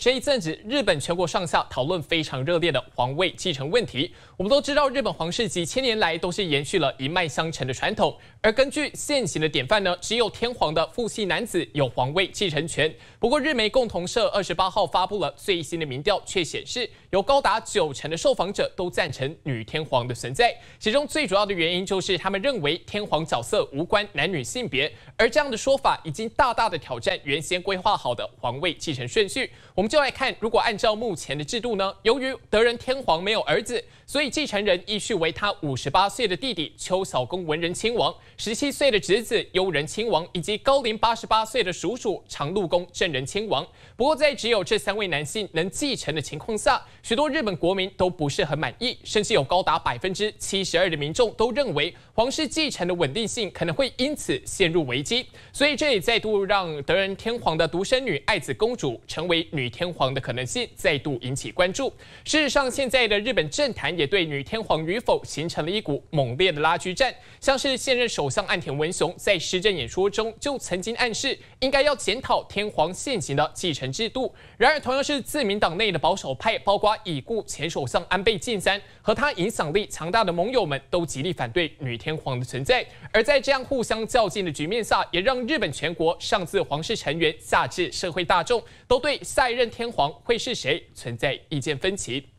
这一阵子，日本全国上下讨论非常热烈的皇位继承问题。我们都知道，日本皇室几千年来都是延续了一脉相承的传统。而根据现行的典范呢，只有天皇的父系男子有皇位继承权。不过，日媒共同社二十八号发布了最新的民调，却显示有高达九成的受访者都赞成女天皇的存在。其中最主要的原因就是他们认为天皇角色无关男女性别。而这样的说法已经大大的挑战原先规划好的皇位继承顺序。我们。就来看，如果按照目前的制度呢，由于德仁天皇没有儿子，所以继承人依序为他五十八岁的弟弟秋嫂宫文仁亲王、十七岁的侄子悠仁亲王以及高龄八十八岁的叔叔长禄宫正仁亲王。不过，在只有这三位男性能继承的情况下，许多日本国民都不是很满意，甚至有高达百分之七十二的民众都认为皇室继承的稳定性可能会因此陷入危机。所以，这也再度让德仁天皇的独生女爱子公主成为女。天皇的可能性再度引起关注。事实上，现在的日本政坛也对女天皇与否形成了一股猛烈的拉锯战。像是现任首相岸田文雄在施政演说中就曾经暗示，应该要检讨天皇现行的继承制度。然而，同样是自民党内的保守派，包括已故前首相安倍晋三和他影响力强大的盟友们都极力反对女天皇的存在。而在这样互相较劲的局面下，也让日本全国上自皇室成员，下至社会大众，都对现任。天皇会是谁？存在意见分歧。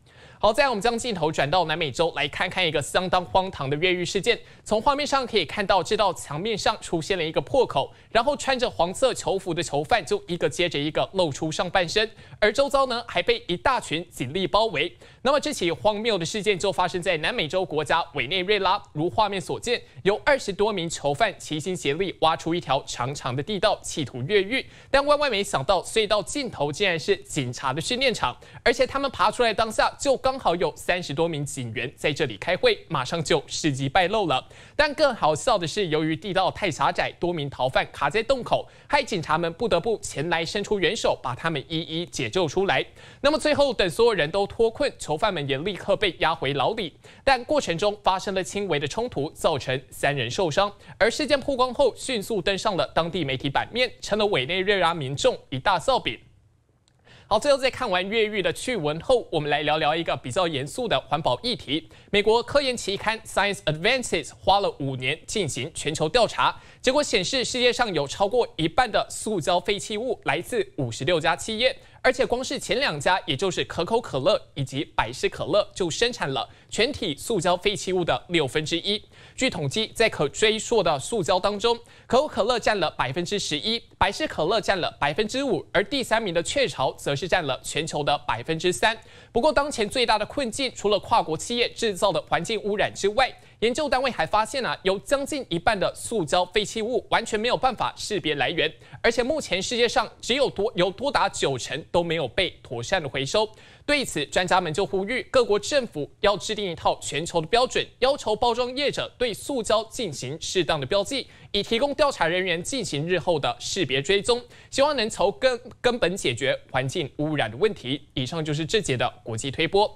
好，在我们将镜头转到南美洲，来看看一个相当荒唐的越狱事件。从画面上可以看到，这道墙面上出现了一个破口，然后穿着黄色囚服的囚犯就一个接着一个露出上半身，而周遭呢还被一大群警力包围。那么这起荒谬的事件就发生在南美洲国家委内瑞拉。如画面所见，有二十多名囚犯齐心协力挖出一条长长的地道，企图越狱，但万万没想到，隧道尽头竟然是警察的训练场，而且他们爬出来当下就刚。刚好有三十多名警员在这里开会，马上就事迹败露了。但更好笑的是，由于地道太狭窄，多名逃犯卡在洞口，害警察们不得不前来伸出援手，把他们一一解救出来。那么最后，等所有人都脱困，囚犯们也立刻被押回牢里。但过程中发生了轻微的冲突，造成三人受伤。而事件曝光后，迅速登上了当地媒体版面，成了委内瑞拉民众一大笑柄。好，最后在看完越狱的趣闻后，我们来聊聊一个比较严肃的环保议题。美国科研期刊《Science Advances》花了五年进行全球调查，结果显示，世界上有超过一半的塑胶废弃物来自五十六家企业。而且光是前两家，也就是可口可乐以及百事可乐，就生产了全体塑胶废弃物的六分之一。据统计，在可追溯的塑胶当中，可口可乐占了百分之十一，百事可乐占了百分之五，而第三名的雀巢则是占了全球的百分之三。不过，当前最大的困境，除了跨国企业制造的环境污染之外，研究单位还发现啊，有将近一半的塑胶废弃物完全没有办法识别来源，而且目前世界上只有多有多达九成都没有被妥善的回收。对此，专家们就呼吁各国政府要制定一套全球的标准，要求包装业者对塑胶进行适当的标记，以提供调查人员进行日后的识别追踪，希望能从根根本解决环境污染的问题。以上就是这节的国际推播。